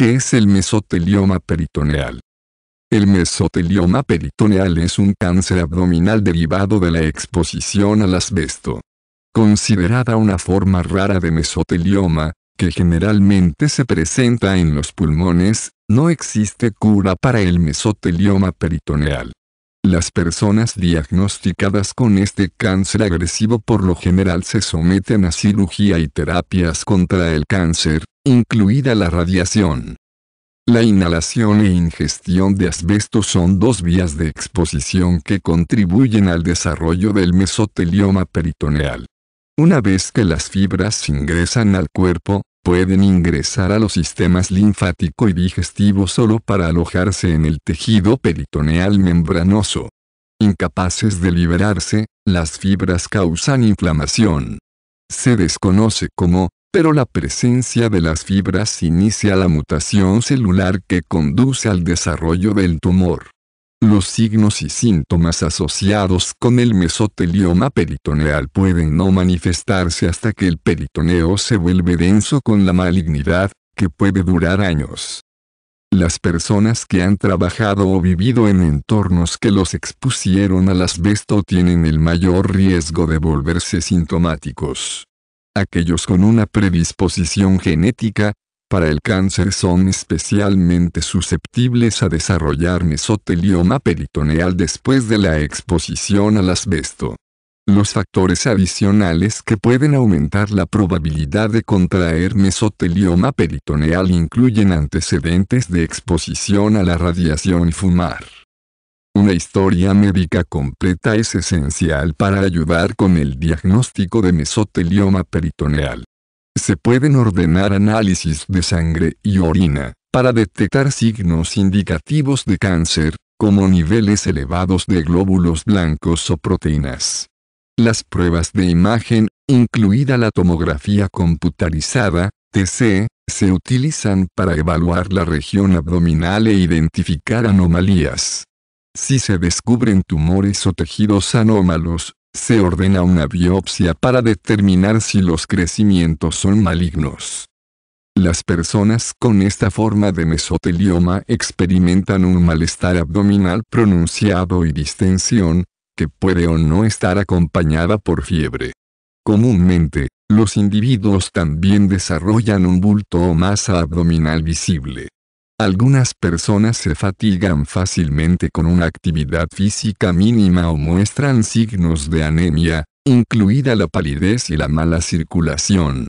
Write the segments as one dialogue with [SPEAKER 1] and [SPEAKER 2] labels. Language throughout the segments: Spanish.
[SPEAKER 1] ¿Qué es el mesotelioma peritoneal. El mesotelioma peritoneal es un cáncer abdominal derivado de la exposición al asbesto. Considerada una forma rara de mesotelioma, que generalmente se presenta en los pulmones, no existe cura para el mesotelioma peritoneal. Las personas diagnosticadas con este cáncer agresivo por lo general se someten a cirugía y terapias contra el cáncer, incluida la radiación. La inhalación e ingestión de asbesto son dos vías de exposición que contribuyen al desarrollo del mesotelioma peritoneal. Una vez que las fibras ingresan al cuerpo, pueden ingresar a los sistemas linfático y digestivo solo para alojarse en el tejido peritoneal membranoso. Incapaces de liberarse, las fibras causan inflamación. Se desconoce cómo, pero la presencia de las fibras inicia la mutación celular que conduce al desarrollo del tumor. Los signos y síntomas asociados con el mesotelioma peritoneal pueden no manifestarse hasta que el peritoneo se vuelve denso con la malignidad, que puede durar años. Las personas que han trabajado o vivido en entornos que los expusieron al asbesto tienen el mayor riesgo de volverse sintomáticos. Aquellos con una predisposición genética, para el cáncer son especialmente susceptibles a desarrollar mesotelioma peritoneal después de la exposición al asbesto. Los factores adicionales que pueden aumentar la probabilidad de contraer mesotelioma peritoneal incluyen antecedentes de exposición a la radiación y fumar. Una historia médica completa es esencial para ayudar con el diagnóstico de mesotelioma peritoneal. Se pueden ordenar análisis de sangre y orina, para detectar signos indicativos de cáncer, como niveles elevados de glóbulos blancos o proteínas. Las pruebas de imagen, incluida la tomografía computarizada, TC, se utilizan para evaluar la región abdominal e identificar anomalías. Si se descubren tumores o tejidos anómalos, se ordena una biopsia para determinar si los crecimientos son malignos. Las personas con esta forma de mesotelioma experimentan un malestar abdominal pronunciado y distensión, que puede o no estar acompañada por fiebre. Comúnmente, los individuos también desarrollan un bulto o masa abdominal visible. Algunas personas se fatigan fácilmente con una actividad física mínima o muestran signos de anemia, incluida la palidez y la mala circulación.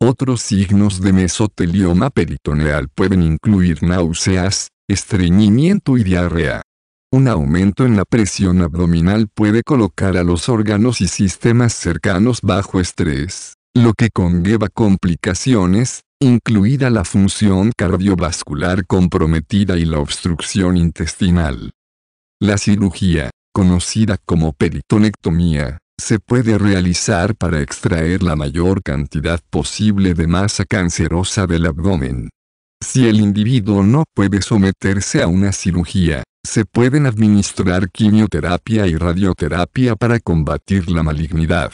[SPEAKER 1] Otros signos de mesotelioma peritoneal pueden incluir náuseas, estreñimiento y diarrea. Un aumento en la presión abdominal puede colocar a los órganos y sistemas cercanos bajo estrés lo que conlleva complicaciones, incluida la función cardiovascular comprometida y la obstrucción intestinal. La cirugía, conocida como peritonectomía, se puede realizar para extraer la mayor cantidad posible de masa cancerosa del abdomen. Si el individuo no puede someterse a una cirugía, se pueden administrar quimioterapia y radioterapia para combatir la malignidad.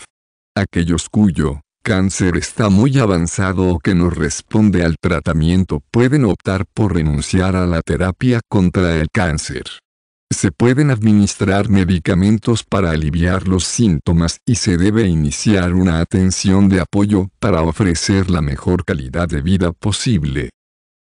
[SPEAKER 1] Aquellos cuyo cáncer está muy avanzado o que no responde al tratamiento pueden optar por renunciar a la terapia contra el cáncer. Se pueden administrar medicamentos para aliviar los síntomas y se debe iniciar una atención de apoyo para ofrecer la mejor calidad de vida posible.